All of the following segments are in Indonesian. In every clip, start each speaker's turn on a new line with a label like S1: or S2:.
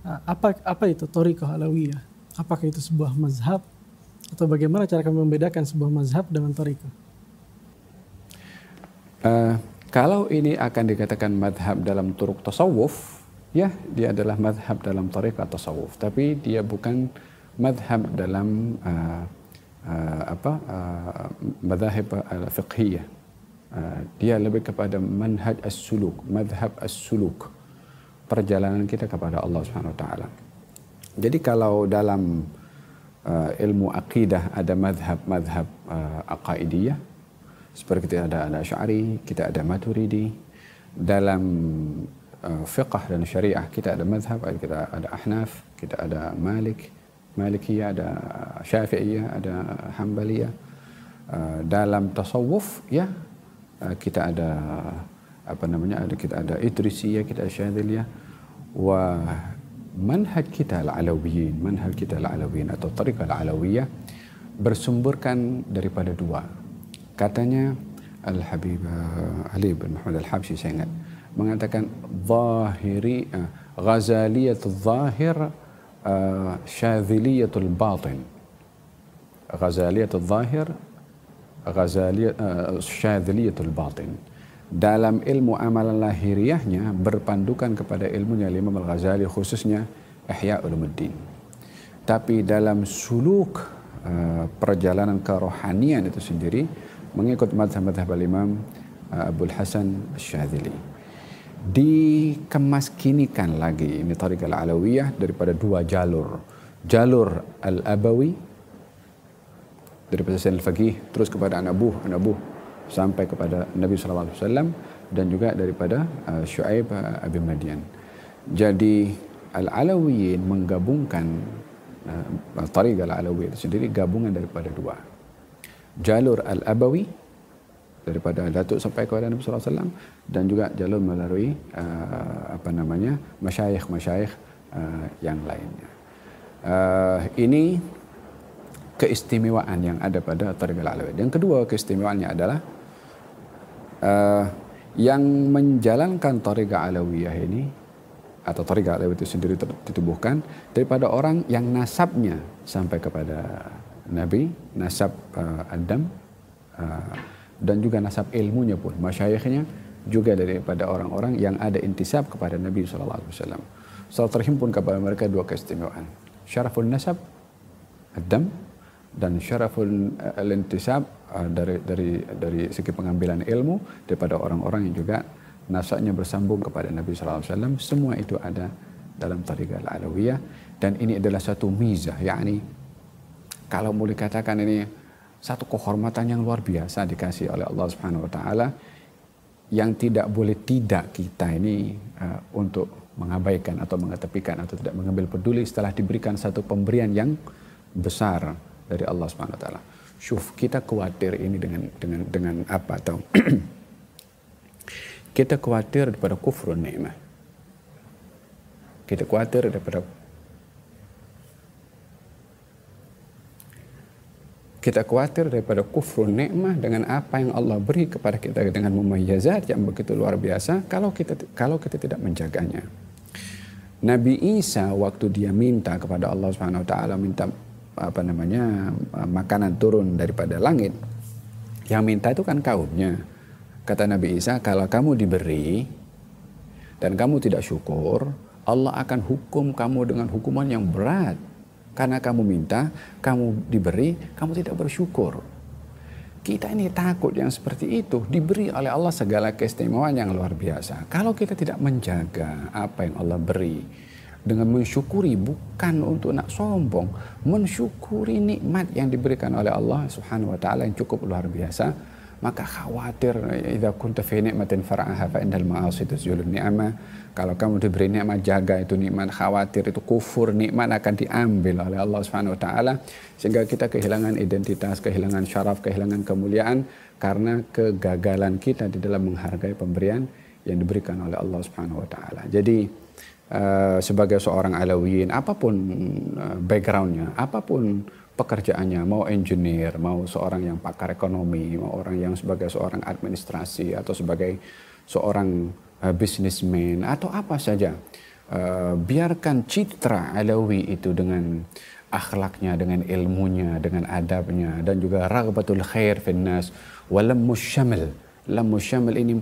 S1: Ah, apa apa itu Toriko Halawiyah? Apakah itu sebuah mazhab atau bagaimana cara kami membedakan sebuah mazhab dengan Toriko? Uh, eh, kalau ini akan dikatakan madhab dalam turuk tasawuf, ya dia adalah madhab dalam tarikat tasawuf, tapi dia bukan madhab dalam uh, uh, apa uh, madhab al fiqhiyah. Uh, dia lebih kepada manhaj as-suluk, madhab as-suluk perjalanan kita kepada Allah Subhanahu wa taala. Jadi kalau dalam uh, ilmu akidah ada madhab-madhab uh, eh, seperti kita ada ada Syari, kita ada Maturidi. Dalam uh, fiqh dan syariah kita ada madhab, kita ada Ahnaf, kita ada Malik, Malikiyah, ada Syafi'iyah, ada Hambaliyah. Uh, dalam tasawuf ya uh, kita ada apa namanya ada kita ada Idrisiyah kita Syadziliyah wa manhaj kita al-alawiyin manhaj kita al-alawiyin atau tariqah al-alawiyah bersumberkan daripada dua katanya Al-Habib uh, Ali bin Muhammad Al-Habsyi saya ingat mengatakan zahiri uh, ghazaliyatul zahir uh, syadziliyatul batin ghazaliyatul zahir ghazaliyat uh, batin dalam ilmu amalan lahiriahnya berpandukan kepada ilmunya Imam Al-Ghazali khususnya Ihya Ulumuddin. Tapi dalam suluk uh, perjalanan kerohanian itu sendiri mengikut madhab-madhab Imam uh, eh, Abdul Hasan Syadzili. Dikemaskinikan lagi ini tarik al-alawiyah daripada dua jalur. Jalur al-abawi daripada Sayyid al-faqih terus kepada anak buh, anak buh sampai kepada Nabi sallallahu alaihi wasallam dan juga daripada uh, Syuaib uh, bin Madian. Jadi al-Alawiyin menggabungkan uh, tarikh al-Alawi itu sendiri gabungan daripada dua. Jalur al-Abawi daripada Datuk sampai kepada Nabi sallallahu alaihi wasallam dan juga jalur melalui uh, apa namanya masyayikh-masyayikh uh, yang lainnya. Uh, ini keistimewaan yang ada pada tarikh al-Alawi. Yang kedua keistimewaannya adalah uh, yang menjalankan Toriga Alawiyah ini atau Toriga Alawiyah itu sendiri ditubuhkan daripada orang yang nasabnya sampai kepada Nabi, nasab uh, Adam uh, dan juga nasab ilmunya pun, masyayikhnya juga daripada orang-orang yang ada intisab kepada Nabi saw. Salah terhimpun kepada mereka dua keistimewaan. Syaraful nasab Adam dan syaraful eh, al eh, dari dari dari segi pengambilan ilmu daripada orang-orang yang juga nasabnya bersambung kepada Nabi sallallahu alaihi wasallam semua itu ada dalam tariqah al-alawiyah dan ini adalah satu mizah yakni kalau boleh katakan ini satu kehormatan yang luar biasa dikasih oleh Allah Subhanahu wa taala yang tidak boleh tidak kita ini uh, untuk mengabaikan atau mengetepikan atau tidak mengambil peduli setelah diberikan satu pemberian yang besar dari Allah Subhanahu wa taala. Syuf, kita khawatir ini dengan dengan dengan apa atau kita khawatir daripada kufrun nikmah. Kita khawatir daripada kita khawatir daripada kufrun nikmah dengan apa yang Allah beri kepada kita dengan mumayyazat yang begitu luar biasa kalau kita kalau kita tidak menjaganya. Nabi Isa waktu dia minta kepada Allah Subhanahu wa taala minta apa namanya eh, makanan turun daripada langit, yang minta itu kan kaumnya. Kata Nabi Isa, kalau kamu diberi dan kamu tidak syukur, Allah akan hukum kamu dengan hukuman yang berat. Karena kamu minta, kamu diberi, kamu tidak bersyukur. Kita ini takut yang seperti itu diberi oleh Allah segala keistimewaan yang luar biasa. Kalau kita tidak menjaga apa yang Allah beri, dengan mensyukuri bukan untuk nak sombong mensyukuri nikmat yang diberikan oleh Allah Subhanahu wa taala yang cukup luar biasa maka khawatir idza kunta fi nikmatin far'aha fa indal ma'asi tuzulun ni'ama kalau kamu diberi nikmat jaga itu nikmat khawatir itu kufur nikmat akan diambil oleh Allah Subhanahu wa taala sehingga kita kehilangan identitas kehilangan syaraf kehilangan kemuliaan karena kegagalan kita di dalam menghargai pemberian yang diberikan oleh Allah Subhanahu wa taala jadi Eh, sebagai seorang alawiyin, apapun eh, backgroundnya, apapun pekerjaannya, mau engineer, mau seorang yang pakar ekonomi, mau orang yang sebagai seorang administrasi atau sebagai seorang uh, businessman atau apa saja. Uh, biarkan citra alawi itu dengan akhlaknya, dengan ilmunya, dengan adabnya dan juga ragbatul khair finnas walamus syamil. Lamus ini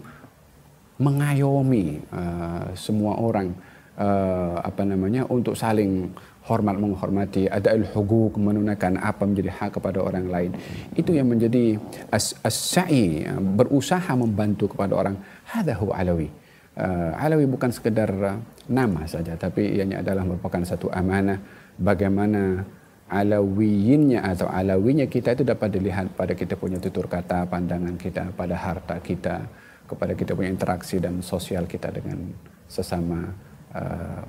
S1: mengayomi uh, semua orang uh, apa namanya untuk saling hormat menghormati, ada al-huguk menunaikan apa menjadi hak kepada orang lain. Itu yang menjadi as-sa'i berusaha membantu kepada orang. Hadza alawi. Uh, alawi bukan sekedar eh, nama saja tapi ianya adalah merupakan satu amanah bagaimana alawiyinnya atau alawinya kita itu dapat dilihat pada kita punya tutur kata, pandangan kita, pada harta kita, kepada kita punya interaksi dan sosial kita dengan sesama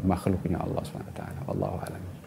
S1: makhluknya Allah SWT. Wallahu a'lam.